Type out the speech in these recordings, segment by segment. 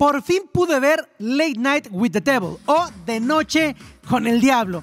Por fin pude ver Late Night with the Devil o De Noche con el Diablo.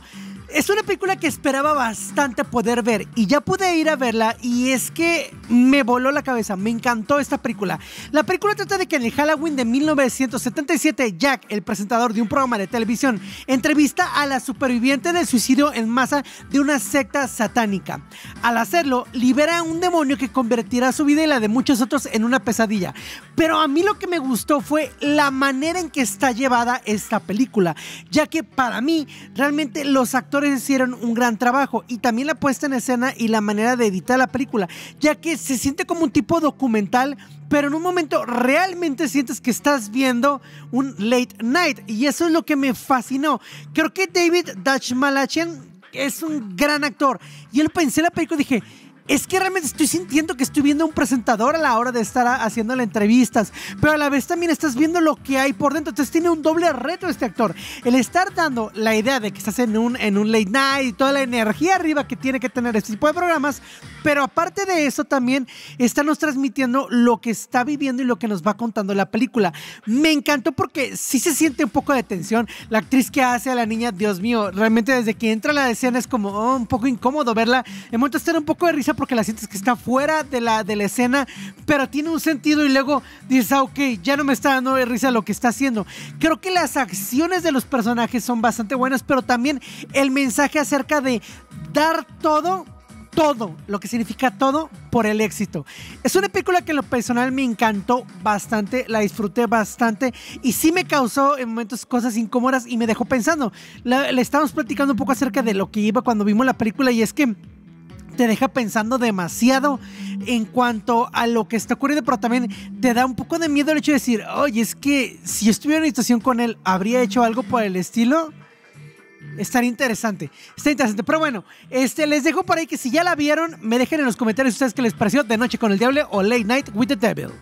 Es una película que esperaba bastante poder ver y ya pude ir a verla y es que me voló la cabeza, me encantó esta película. La película trata de que en el Halloween de 1977 Jack, el presentador de un programa de televisión, entrevista a la superviviente del suicidio en masa de una secta satánica. Al hacerlo, libera a un demonio que convertirá su vida y la de muchos otros en una pesadilla. Pero a mí lo que me gustó fue la manera en que está llevada esta película, ya que para mí realmente los actores hicieron un gran trabajo y también la puesta en escena y la manera de editar la película, ya que se siente como un tipo documental, pero en un momento realmente sientes que estás viendo un late night y eso es lo que me fascinó. Creo que David Dutch Malachian es un gran actor y él pensé la película y dije, es que realmente estoy sintiendo que estoy viendo a un presentador a la hora de estar haciendo las entrevistas, pero a la vez también estás viendo lo que hay por dentro. Entonces tiene un doble reto este actor. El estar dando la idea de que estás en un, en un late night y toda la energía arriba que tiene que tener este tipo de programas, pero aparte de eso también nos transmitiendo lo que está viviendo y lo que nos va contando la película. Me encantó porque sí se siente un poco de tensión. La actriz que hace a la niña, Dios mío, realmente desde que entra a la escena es como oh, un poco incómodo verla. En momentos estar un poco de risa porque la sientes que está fuera de la, de la escena, pero tiene un sentido y luego dices, ah, ok, ya no me está dando risa lo que está haciendo. Creo que las acciones de los personajes son bastante buenas, pero también el mensaje acerca de dar todo todo, lo que significa todo por el éxito. Es una película que en lo personal me encantó bastante, la disfruté bastante y sí me causó en momentos cosas incómodas y me dejó pensando. Le, le estábamos platicando un poco acerca de lo que iba cuando vimos la película y es que te deja pensando demasiado en cuanto a lo que está ocurriendo, pero también te da un poco de miedo el hecho de decir, oye, es que si estuviera en una situación con él, ¿habría hecho algo por el estilo? Estaría interesante. Está interesante. Pero bueno, este, les dejo por ahí que si ya la vieron, me dejen en los comentarios ustedes qué les pareció De Noche con el Diablo o Late Night with the Devil.